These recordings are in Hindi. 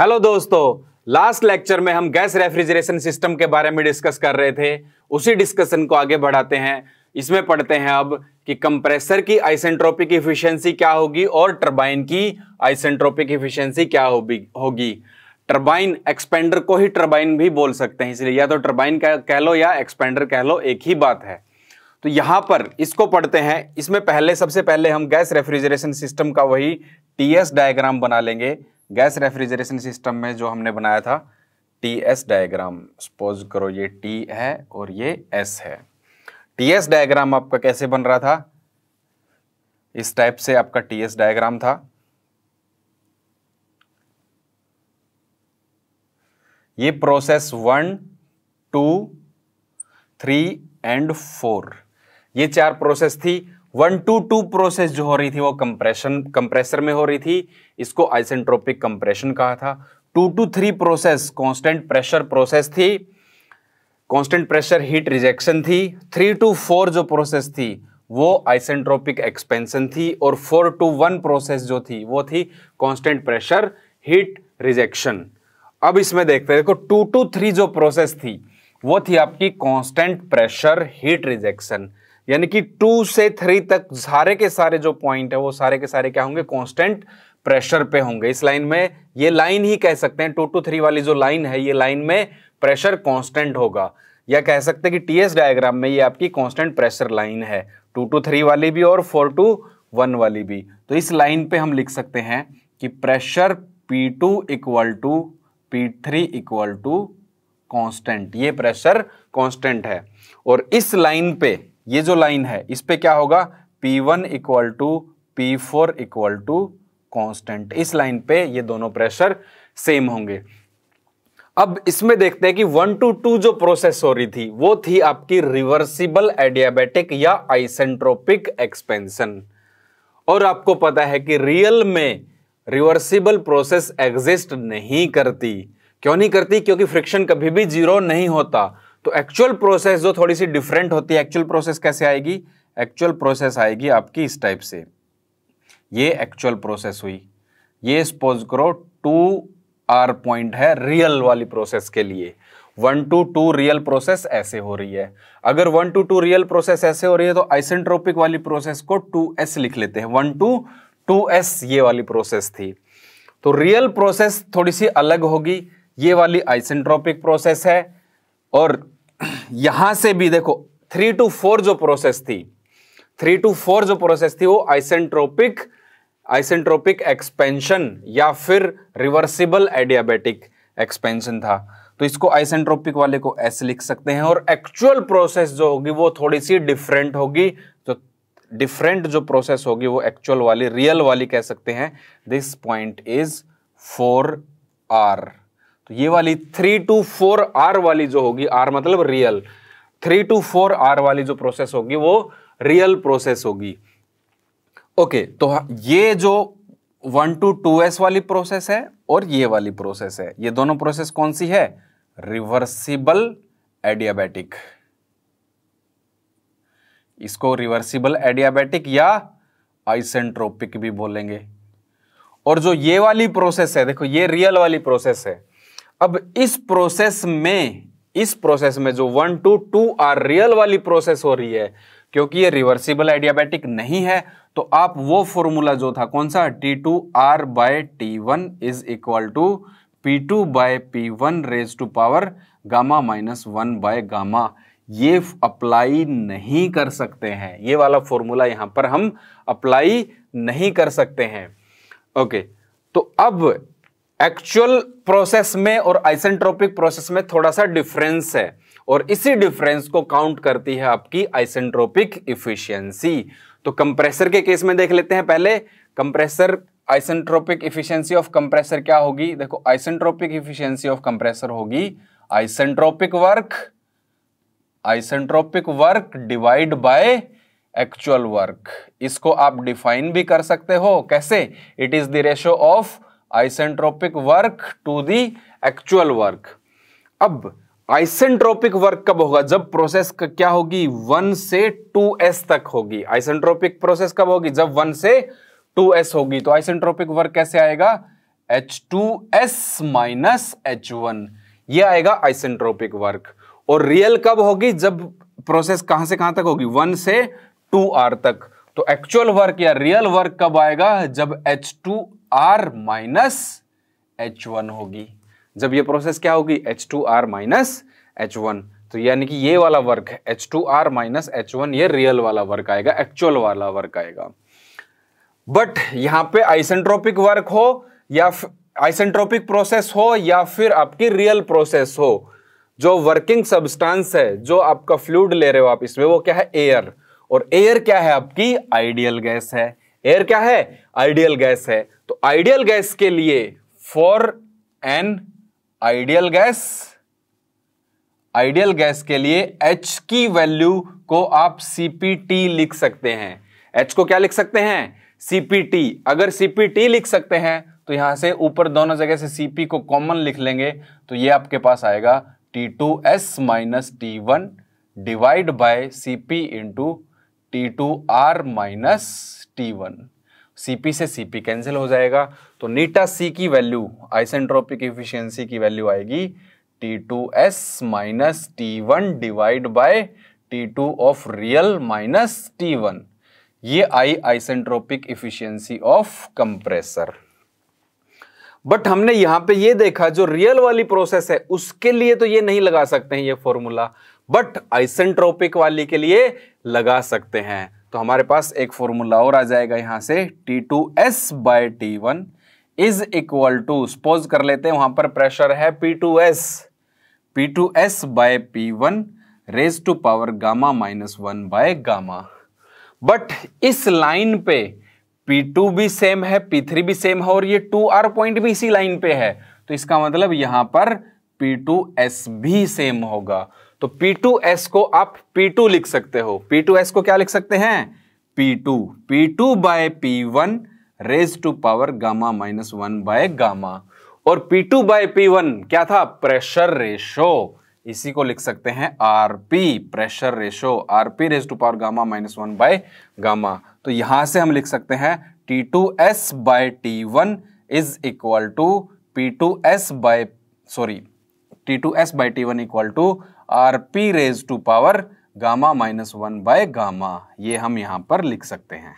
हेलो दोस्तों लास्ट लेक्चर में हम गैस रेफ्रिजरेशन सिस्टम के बारे में डिस्कस कर रहे थे उसी डिस्कशन को आगे बढ़ाते हैं इसमें पढ़ते हैं अब कि कंप्रेसर की आइसेंट्रोपिक इफिशियंसी क्या होगी और टर्बाइन की आइसेंट्रोपिक इफिशियंसी क्या होगी टर्बाइन एक्सपेंडर को ही टर्बाइन भी बोल सकते हैं इसलिए या तो टर्बाइन कह लो या एक्सपेंडर कह लो एक ही बात है तो यहां पर इसको पढ़ते हैं इसमें पहले सबसे पहले हम गैस रेफ्रिजरेशन सिस्टम का वही टीएस डायग्राम बना लेंगे गैस रेफ्रिजरेशन सिस्टम में जो हमने बनाया था टी एस डायग्राम सपोज करो ये टी है और ये एस है टी एस डायग्राम आपका कैसे बन रहा था इस टाइप से आपका टी एस डायग्राम था ये process one two three and four ये चार प्रोसेस थी वन टू टू प्रोसेस जो हो रही थी वो कंप्रेशन कंप्रेसर में हो रही थी इसको आइसेंट्रोपिक कंप्रेशन कहा था two to three process constant pressure process थी कांस्टेंट प्रेशर हीट रिजेक्शन थी थ्री टू फोर जो प्रोसेस थी वो आइसेंट्रोपिक एक्सपेंशन थी और फोर टू वन प्रोसेस जो थी वो थी कांस्टेंट प्रेशर हीट रिजेक्शन अब इसमें देखते हैं देखो टू टू थ्री जो प्रोसेस थी वो थी आपकी कांस्टेंट प्रेशर हीट रिजेक्शन यानी कि टू से थ्री तक सारे के सारे जो पॉइंट है वो सारे के सारे क्या होंगे कॉन्स्टेंट प्रेशर पे होंगे इस लाइन में ये लाइन ही कह सकते हैं टू टू थ्री वाली जो लाइन है ये लाइन में प्रेशर कॉन्स्टेंट होगा या कह सकते हैं कि टीएस डायग्राम में ये आपकी कॉन्स्टेंट प्रेशर लाइन है टू टू थ्री वाली भी और फोर टू वन वाली भी तो इस लाइन पे हम लिख सकते हैं कि pressure P two equal to P three equal to constant ये प्रेशर कॉन्स्टेंट है और इस लाइन पे ये जो लाइन है इस पर क्या होगा P1 one equal to P four equal to constant इस लाइन पे ये दोनों प्रेशर सेम होंगे अब इसमें देखते हैं कि वन टू टू जो प्रोसेस हो रही थी वो थी आपकी रिवर्सिबल एडियाबेटिक या आइसेंट्रोपिक एक्सपेंशन और आपको पता है कि रियल में रिवर्सिबल प्रोसेस एग्जिस्ट नहीं करती क्यों नहीं करती क्योंकि फ्रिक्शन कभी भी जीरो नहीं होता तो एक्चुअल प्रोसेस जो थोड़ी सी डिफरेंट होती है एक्चुअल प्रोसेस कैसे आएगी एक्चुअल प्रोसेस आएगी आपकी इस टाइप से ये एक्चुअल प्रोसेस हुई ये सपोज करो टू आर पॉइंट है रियल वाली प्रोसेस के लिए one to two real process ऐसे हो रही है अगर one to two real process ऐसे हो रही है तो आइसेंट्रोपिक वाली प्रोसेस को टू एस लिख लेते हैं वन टू टू एस ये वाली प्रोसेस थी तो रियल प्रोसेस थोड़ी सी अलग होगी ये वाली आइसेंट्रोपिक प्रोसेस है और यहां से भी देखो थ्री टू फोर जो प्रोसेस थी थ्री टू फोर जो प्रोसेस थी वो आइसेंट्रोपिक आइसेंट्रोपिक एक्सपेंशन या फिर रिवर्सिबल एडियाबेटिक एक्सपेंशन था तो इसको आइसेंट्रोपिक वाले को ऐसे लिख सकते हैं और एक्चुअल प्रोसेस जो होगी वो थोड़ी सी डिफरेंट होगी तो डिफरेंट जो प्रोसेस होगी वो एक्चुअल वाली रियल वाली कह सकते हैं this point is four R तो ये वाली थ्री टू फोर आर वाली जो होगी आर मतलब real three to four R वाली जो प्रोसेस होगी वो रियल प्रोसेस होगी ओके तो हाँ, ये जो वन टू टू एस वाली प्रोसेस है और ये वाली प्रोसेस है ये दोनों प्रोसेस कौन सी है रिवर्सिबल एडियाबैटिक इसको रिवर्सिबल एडियाबैटिक या आइसेंट्रोपिक भी बोलेंगे और जो ये वाली प्रोसेस है देखो ये रियल वाली प्रोसेस है अब इस प्रोसेस में इस प्रोसेस में जो one to two R real वाली प्रोसेस हो रही है क्योंकि ये रिवर्सिबल एडियाबैटिक नहीं है तो आप वो फॉर्मूला जो था कौन सा T two R by T one is equal to P two by P one raise to power gamma minus one by gamma ये अप्लाई नहीं कर सकते हैं ये वाला फॉर्मूला यहां पर हम अप्लाई नहीं कर सकते हैं ओके तो अब एक्चुअल प्रोसेस में और आइसेंट्रोपिक प्रोसेस में थोड़ा सा डिफरेंस है और इसी डिफरेंस को काउंट करती है आपकी आइसेंट्रोपिक इफिशियंसी तो कंप्रेसर के केस में देख लेते हैं पहले compressor isentropic efficiency of compressor क्या होगी देखो आइसेंट्रोपिक इफिशियंसी ऑफ कंप्रेसर होगी isentropic work isentropic work divide by actual work इसको आप डिफाइन भी कर सकते हो कैसे it is the ratio of isentropic work to the actual work अब आइसेंट्रोपिक वर्क कब होगा जब प्रोसेस क्या होगी वन से टू एस तक होगी आइसेंट्रोपिक प्रोसेस कब होगी जब वन से टू एस होगी तो आइसेंट्रोपिक वर्क कैसे आएगा H two S minus H one ये आएगा आइसेंट्रोपिक वर्क और रियल कब होगी जब प्रोसेस कहां से कहां तक होगी वन से टू आर तक तो एक्चुअल वर्क या रियल वर्क कब आएगा जब H two R minus H one होगी जब ये प्रोसेस क्या होगी H two R minus H one तो यानी कि ये वाला वर्क है H two R minus H one ये रियल वाला वर्क आएगा एक्चुअल वाला वर्क आएगा बट यहां पे आइसेंट्रोपिक वर्क हो या आइसेंट्रोपिक प्रोसेस हो या फिर आपकी रियल प्रोसेस हो जो वर्किंग सब्सटेंस है जो आपका फ्लूड ले रहे हो आप इसमें वो क्या है एयर और एयर क्या है आपकी आइडियल गैस है एयर क्या है आइडियल गैस है तो आइडियल गैस के लिए for an ideal gas ideal gas के लिए एच की वैल्यू को आप सीपीटी लिख सकते हैं एच को क्या लिख सकते हैं सीपीटी अगर सीपीटी लिख सकते हैं तो यहां से ऊपर दोनों जगह से सीपी को कॉमन लिख लेंगे तो ये आपके पास आएगा T two S minus T one divide by C P into T two R minus T one CP से सीपी कैंसिल हो जाएगा तो नीटा सी की वैल्यू आइसेंट्रोपिक इफिशियंसी की वैल्यू आएगी T two S minus T one divide by T two of real minus T one ये आई isentropic efficiency of compressor but हमने यहां पे ये देखा जो रियल वाली प्रोसेस है उसके लिए तो ये नहीं लगा सकते हैं ये फॉर्मूला बट आइसेंट्रोपिक वाली के लिए लगा सकते हैं तो हमारे पास एक फॉर्मूला और आ जाएगा यहां से T two S by T one is equal to suppose कर लेते हैं वहां पर प्रेशर है P two S P two S by P one raise to power gamma minus one by gamma but इस लाइन पे P2 भी सेम है P3 भी सेम है और ये 2R पॉइंट भी इसी लाइन पे है तो इसका मतलब यहां पर P2S भी सेम होगा तो P2S को आप P2 लिख सकते हो P2S को क्या लिख सकते हैं P2 P2 by one raise to power gamma minus one by gamma और P2 बाय वन क्या था प्रेशर रेशो इसी को लिख सकते हैं R P pressure ratio R P raise to power gamma minus one by gamma तो यहां से हम लिख सकते हैं T two S by T one is equal to P two S by sorry T two S by T one equal to R P raise to power gamma minus one by gamma ये हम यहां पर लिख सकते हैं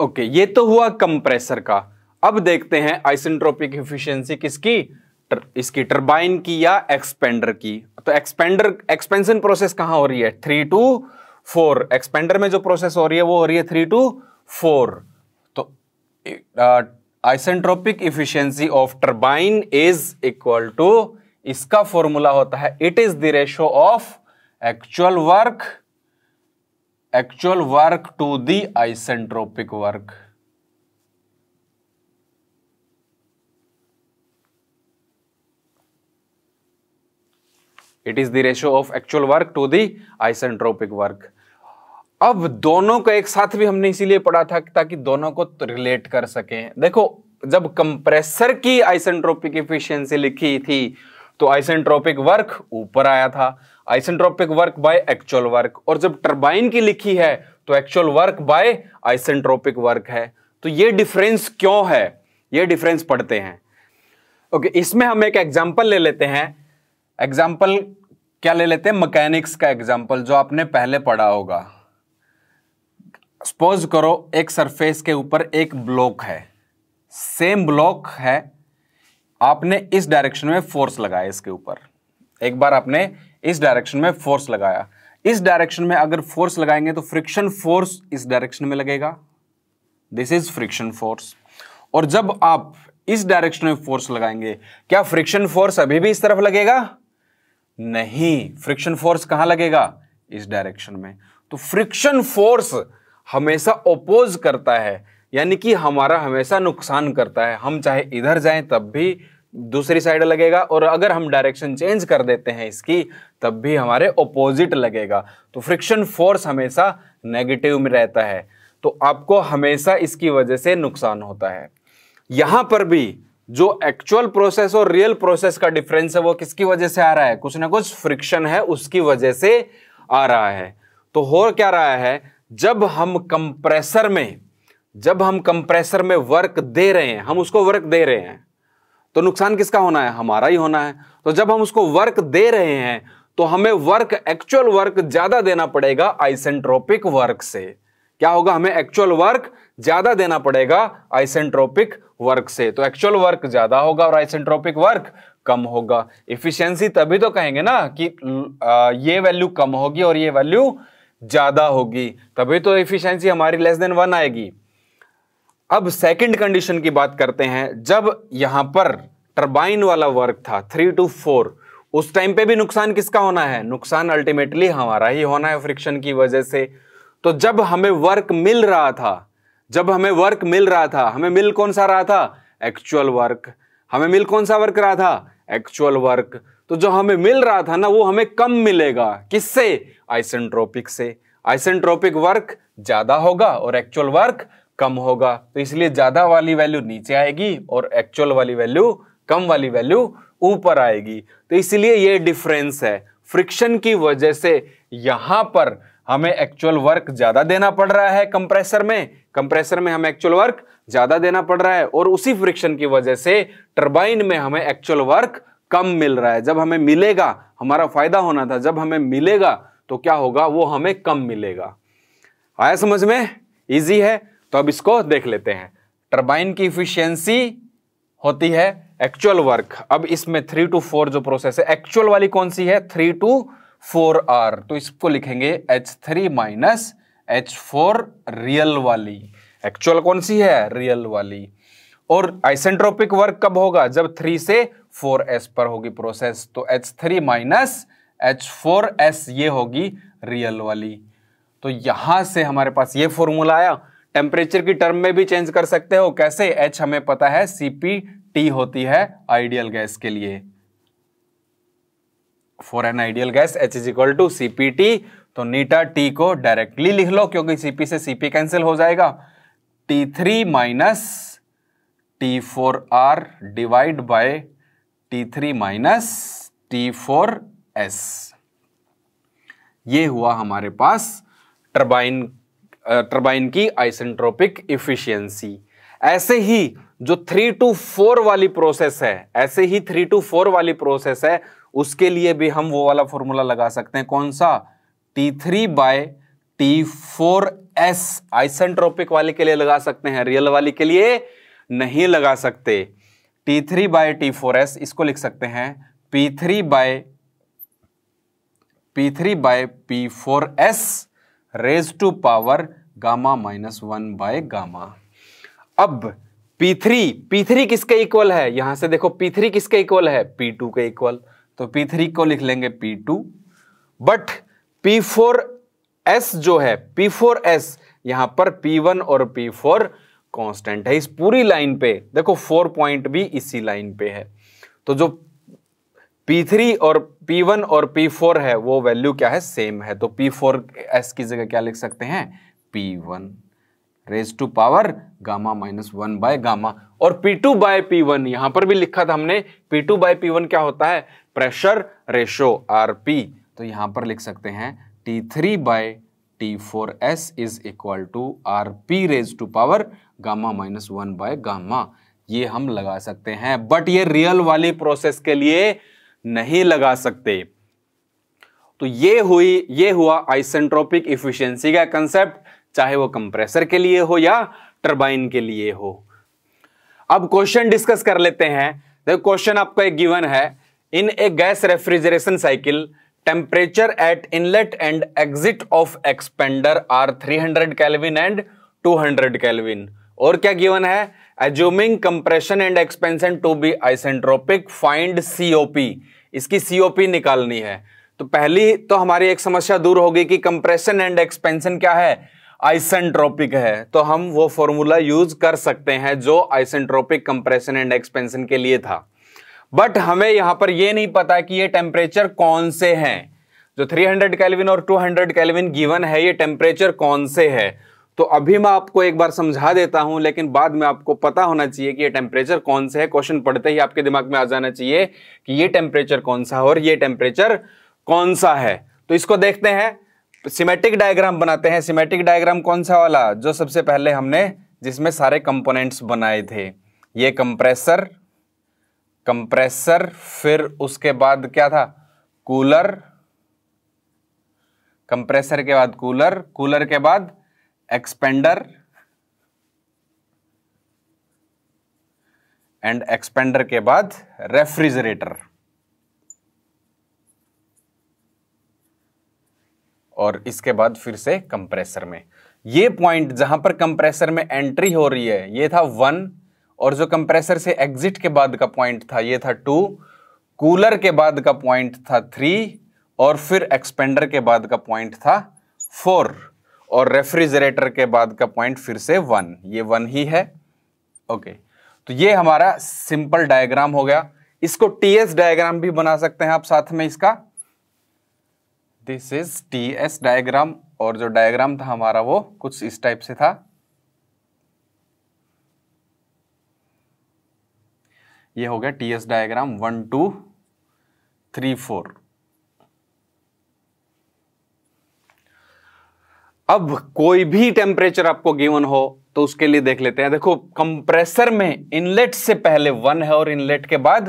ओके ये तो हुआ कंप्रेसर का अब देखते हैं आइसेंट्रोपिक इफिशियंसी किसकी तर, इसकी टर्बाइन की या एक्सपेंडर की तो एक्सपेंडर एक्सपेंशन प्रोसेस कहां हो रही है थ्री टू फोर एक्सपेंडर में जो प्रोसेस हो रही है वो हो रही है थ्री टू फोर तो isentropic efficiency of turbine is equal to इसका फॉर्मूला होता है it is the ratio of actual work actual work to the isentropic work it is the ratio of actual work to the isentropic work अब दोनों को एक साथ भी हमने इसीलिए पढ़ा था ताकि दोनों को रिलेट तो कर सकें देखो जब कंप्रेसर की आइसेंट्रोपिक इफिशियंसी लिखी थी तो आइसेंट्रोपिक वर्क ऊपर आया था isentropic work by actual work और जब टर्बाइन की लिखी है तो actual work by isentropic work है तो ये डिफरेंस क्यों है ये डिफरेंस पढ़ते हैं ओके okay, इसमें हम एक एग्जाम्पल ले लेते हैं एग्जाम्पल क्या ले लेते हैं मकैनिक्स का एग्जाम्पल जो आपने पहले पढ़ा होगा सपोज करो एक सरफेस के ऊपर एक ब्लॉक है सेम ब्लॉक है आपने इस डायरेक्शन में फोर्स लगाया इसके ऊपर एक बार आपने इस डायरेक्शन में फोर्स लगाया इस डायरेक्शन में अगर फोर्स लगाएंगे तो फ्रिक्शन फोर्स इस डायरेक्शन में लगेगा दिस इज फ्रिक्शन फोर्स और जब आप इस डायरेक्शन में फोर्स लगाएंगे क्या फ्रिक्शन फोर्स अभी भी इस तरफ लगेगा नहीं फ्रिक्शन फोर्स कहां लगेगा इस डायरेक्शन में तो फ्रिक्शन फोर्स हमेशा ओपोज करता है यानी कि हमारा हमेशा नुकसान करता है हम चाहे इधर जाएं तब भी दूसरी साइड लगेगा और अगर हम डायरेक्शन चेंज कर देते हैं इसकी तब भी हमारे ओपोजिट लगेगा तो फ्रिक्शन फोर्स हमेशा नेगेटिव में रहता है तो आपको हमेशा इसकी वजह से नुकसान होता है यहाँ पर भी जो एक्चुअल प्रोसेस और रियल प्रोसेस का डिफरेंस है वो किसकी वजह से आ रहा है कुछ ना कुछ फ्रिक्शन है उसकी वजह से आ रहा है तो हो क्या रहा है जब हम कंप्रेसर में जब हम कंप्रेसर में वर्क दे रहे हैं हम उसको वर्क दे रहे हैं तो नुकसान किसका होना है हमारा ही होना है तो जब हम उसको वर्क दे रहे हैं तो हमें वर्क एक्चुअल वर्क ज्यादा देना पड़ेगा आइसेंट्रोपिक वर्क से क्या होगा हमें एक्चुअल वर्क ज्यादा देना पड़ेगा आइसेंट्रोपिक वर्क से तो एक्चुअल वर्क ज्यादा होगा और आइसेंट्रोपिक वर्क कम होगा इफिशियंसी तभी तो कहेंगे ना कि ये वैल्यू कम होगी और ये वैल्यू ज्यादा होगी तभी तो इफिशियंसी हमारी लेस देन वन आएगी अब सेकंड कंडीशन की बात करते हैं जब यहां पर टर्बाइन वाला वर्क था थ्री टू फोर उस टाइम पे भी नुकसान किसका होना है नुकसान अल्टीमेटली हमारा ही होना है फ्रिक्शन की वजह से तो जब हमें वर्क मिल रहा था जब हमें वर्क मिल रहा था हमें मिल कौन सा रहा था एक्चुअल वर्क हमें मिल कौन सा वर्क रहा था एक्चुअल वर्क तो जो हमें मिल रहा था ना वो हमें कम मिलेगा किससे आइसेंट्रोपिक से आइसेंट्रोपिक वर्क ज्यादा होगा और एक्चुअल वर्क कम होगा तो इसलिए ज़्यादा वाली वैल्यू नीचे आएगी और एक्चुअल वाली वैल्यू कम वाली वैल्यू ऊपर आएगी तो इसलिए ये डिफरेंस है फ्रिक्शन की वजह से यहाँ पर हमें एक्चुअल वर्क ज़्यादा देना पड़ रहा है कंप्रेसर में कंप्रेसर में हमें एक्चुअल वर्क ज़्यादा देना पड़ रहा है और उसी फ्रिक्शन की वजह से टर्बाइन में हमें एक्चुअल वर्क कम मिल रहा है जब हमें मिलेगा हमारा फायदा होना था जब हमें मिलेगा तो क्या होगा वो हमें कम मिलेगा आया समझ में इजी है तो अब इसको देख लेते हैं टर्बाइन की इफिशियंसी होती है एक्चुअल वर्क अब इसमें थ्री टू फोर जो प्रोसेस है एक्चुअल वाली कौन सी है थ्री टू फोर आर तो इसको लिखेंगे H three minus H four real वाली एक्चुअल कौन सी है रियल वाली और आइसेंट्रोपिक वर्क कब होगा जब थ्री से फोर एस पर होगी प्रोसेस तो H three minus H four S ये होगी रियल वाली तो यहां से हमारे पास ये फॉर्मूला आया टेम्परेचर की टर्म में भी चेंज कर सकते हो कैसे एच हमें पता है सीपी टी होती है आइडियल गैस के लिए for an ideal gas H is equal to CP T तो नीटा टी को डायरेक्टली लिख लो क्योंकि सीपी से सीपी कैंसिल हो जाएगा T three minus T four R divide by T three minus T four S ये हुआ हमारे पास टर्बाइन टर्बाइन की आइसेंट्रोपिक इफिशियंसी ऐसे ही जो थ्री टू फोर वाली प्रोसेस है ऐसे ही थ्री टू फोर वाली प्रोसेस है उसके लिए भी हम वो वाला फॉर्मूला लगा सकते हैं कौन सा T three by T four S isentropic वाले के लिए लगा सकते हैं रियल वाली के लिए नहीं लगा सकते T three by T four S इसको लिख सकते हैं P three by P three by P four S raise to power gamma minus one by gamma अब P3 P3 किसके इक्वल है यहां से देखो P3 किसके इक्वल है P2 के इक्वल तो P3 को लिख लेंगे P2 बट एस जो है पी फोर एस यहां पर P1 और P4 कॉन्स्टेंट है इस पूरी लाइन पे देखो फोर पॉइंट भी इसी लाइन पे है तो जो P3 और P1 और P4 है वो वैल्यू क्या है सेम है तो P4 एस की जगह क्या लिख सकते हैं P1 raise to power gamma minus one by gamma और P two by P one यहां पर भी लिखा था हमने P2 टू बाय पी क्या होता है प्रेशर रेशो आर पी तो यहां पर लिख सकते हैं T three by T four S is equal to R P raise to power gamma minus one by gamma ये हम लगा सकते हैं बट ये रियल वाली प्रोसेस के लिए नहीं लगा सकते तो ये हुई ये हुआ आइसेंट्रोपिक इफिशियंसी का कंसेप्ट चाहे वो कंप्रेसर के लिए हो या टर्बाइन के लिए हो अब क्वेश्चन डिस्कस कर लेते हैं देखो क्वेश्चन आपका एक गिवन है in a gas refrigeration cycle temperature at inlet and exit of expander are 300 kelvin and 200 kelvin और क्या गिवन है assuming compression and expansion to be isentropic find COP इसकी सीओपी निकालनी है तो पहली तो हमारी एक समस्या दूर होगी कि कंप्रेशन एंड एक्सपेंशन क्या है आइसेंट्रोपिक है तो हम वो फॉर्मूला यूज कर सकते हैं जो आइसेंट्रोपिक कंप्रेशन एंड एक्सपेंशन के लिए था बट हमें यहां पर यह नहीं पता कि ये टेम्परेचर कौन से हैं जो 300 केल्विन और 200 केल्विन गिवन है ये टेम्परेचर कौन से है तो अभी मैं आपको एक बार समझा देता हूं लेकिन बाद में आपको पता होना चाहिए कि ये टेम्परेचर कौन सा है क्वेश्चन पढ़ते ही आपके दिमाग में आ जाना चाहिए कि ये टेम्परेचर कौन सा है और ये टेम्परेचर कौन सा है तो इसको देखते हैं सिमेटिक डायग्राम बनाते हैं सिमेटिक डायग्राम कौन सा वाला जो सबसे पहले हमने जिसमें सारे कंपोनेंट्स बनाए थे ये कंप्रेसर कंप्रेसर फिर उसके बाद क्या था कूलर कंप्रेसर के बाद कूलर कूलर के बाद एक्सपेंडर एंड एक्सपेंडर के बाद रेफ्रिजरेटर और इसके बाद फिर से कंप्रेसर में ये पॉइंट जहां पर कंप्रेसर में एंट्री हो रही है ये था वन और जो कंप्रेसर से एग्जिट के बाद का पॉइंट था ये था टू कूलर के बाद का पॉइंट था थ्री और फिर एक्सपेंडर के बाद का पॉइंट था फोर और रेफ्रिजरेटर के बाद का पॉइंट फिर से वन ये वन ही है ओके तो ये हमारा सिंपल डायग्राम हो गया इसको टीएस डायग्राम भी बना सकते हैं आप साथ में इसका दिस इज टीएस डायग्राम और जो डायग्राम था हमारा वो कुछ इस टाइप से था ये हो गया TS diagram one two three four अब कोई भी टेम्परेचर आपको गिवन हो तो उसके लिए देख लेते हैं देखो कंप्रेसर में इनलेट से पहले वन है और इनलेट के बाद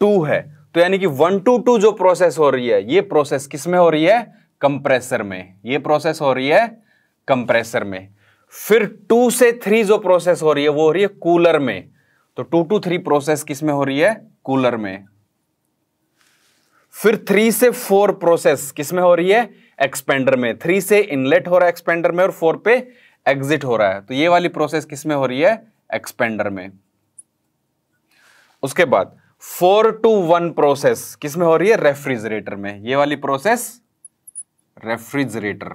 टू है तो यानी कि वन टू टू जो प्रोसेस हो रही है ये प्रोसेस किस में हो रही है कंप्रेसर में ये प्रोसेस हो रही है कंप्रेसर में फिर टू से थ्री जो प्रोसेस हो रही है वो हो रही है कूलर में तो टू टू थ्री प्रोसेस किस में हो रही है कूलर में फिर थ्री से फोर प्रोसेस किस में हो रही है एक्सपेंडर में थ्री से इनलेट हो रहा है एक्सपेंडर में और फोर पे एग्जिट हो रहा है तो ये वाली प्रोसेस किस में हो रही है एक्सपेंडर में उसके बाद फोर टू वन प्रोसेस किस में हो रही है रेफ्रिजरेटर में ये वाली प्रोसेस रेफ्रिजरेटर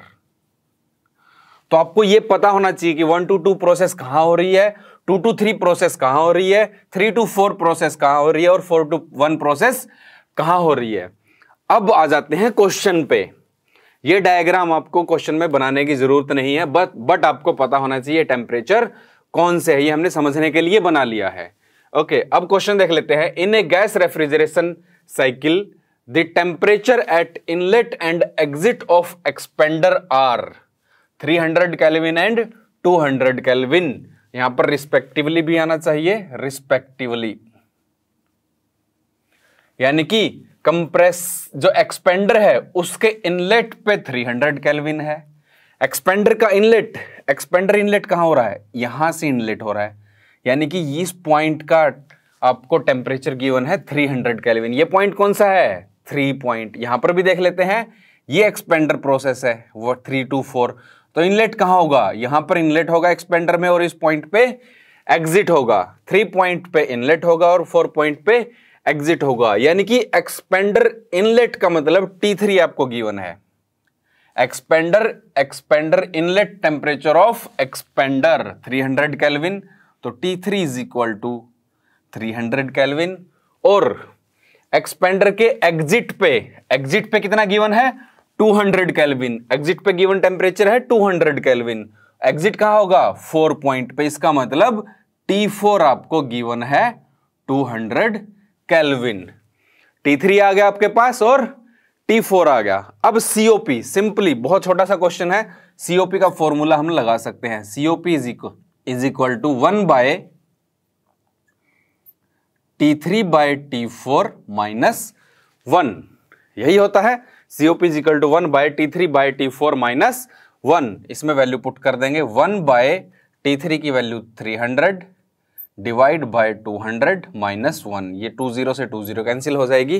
तो आपको यह पता होना चाहिए कि वन टू टू प्रोसेस कहां हो रही है टू टू थ्री प्रोसेस कहां हो रही है थ्री टू फोर प्रोसेस कहां हो रही है और फोर टू वन प्रोसेस कहां हो रही है अब आ जाते हैं क्वेश्चन पे ये डायग्राम आपको क्वेश्चन में बनाने की जरूरत नहीं है बट बट आपको पता होना चाहिए टेम्परेचर कौन से है ये हमने समझने के लिए बना लिया है ओके अब क्वेश्चन देख लेते हैं in a gas refrigeration cycle the temperature at inlet and exit of expander are 300 kelvin and 200 kelvin यहां पर रिस्पेक्टिवली भी आना चाहिए रिस्पेक्टिवली यानी कि कंप्रेस जो एक्सपेंडर है उसके इनलेट पे 300 हंड्रेड कैलविन है एक्सपेंडर का इनलेट एक्सपेंडर इनलेट कहाँ हो रहा है यहाँ से इनलेट हो रहा है यानी कि इस पॉइंट का आपको टेम्परेचर गिवन है 300 हंड्रेड कैलविन ये पॉइंट कौन सा है थ्री पॉइंट यहाँ पर भी देख लेते हैं ये एक्सपेंडर प्रोसेस है वो थ्री टू फोर तो इनलेट कहाँ होगा यहाँ पर इनलेट होगा एक्सपेंडर में और इस पॉइंट पे एग्जिट होगा थ्री पॉइंट पे इनलेट होगा और फोर पॉइंट पे एग्जिट होगा यानी कि एक्सपेंडर इनलेट का मतलब टी थ्री आपको गिवन है expander expander inlet temperature of expander 300 hundred kelvin तो T three is equal to three hundred kelvin और एक्सपेंडर के एग्जिट पे एग्जिट पे कितना गिवन है 200 हंड्रेड कैलविन एग्जिट पे गिवन टेम्परेचर है 200 हंड्रेड कैलविन एग्जिट कहा होगा फोर पॉइंट पे इसका मतलब टी फोर आपको गिवन है two hundred kelvin T three आ गया आपके पास और टी फोर आ गया अब सीओपी सिंपली बहुत छोटा सा क्वेश्चन है सीओपी का फॉर्मूला हम लगा सकते हैं COP is equal is equal to one by T three by T four minus one यही होता है COP is equal to one by T three by T four minus one इसमें वैल्यू पुट कर देंगे वन बाय टी थ्री की value three hundred divide by two hundred minus one ये टू जीरो से टू जीरो कैंसिल हो जाएगी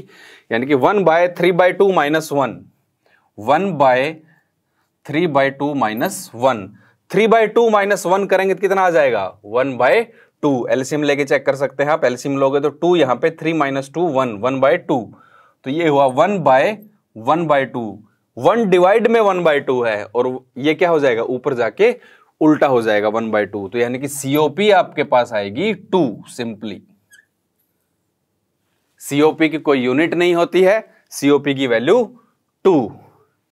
यानी कि one by three by two minus one one by three by two minus one three by two minus one करेंगे तो कितना आ जाएगा वन बाय टू एल्सियम लेके चेक कर सकते हैं आप एल्सियम लोगे तो टू यहाँ पे three minus two one one by two तो ये हुआ one by one by two one divide में वन बाय टू है और ये क्या हो जाएगा ऊपर जाके उल्टा हो जाएगा वन बाई टू तो यानी कि सीओपी आपके पास आएगी टू सिंपली सीओपी की कोई यूनिट नहीं होती है सीओपी की वैल्यू टू